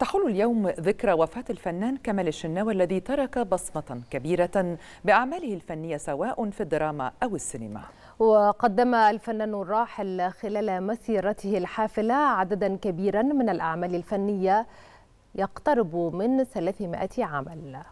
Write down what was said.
تحل اليوم ذكرى وفاة الفنان كمال الشناوي الذي ترك بصمة كبيرة بأعماله الفنية سواء في الدراما أو السينما وقدم الفنان الراحل خلال مسيرته الحافلة عددا كبيرا من الأعمال الفنية يقترب من 300 عمل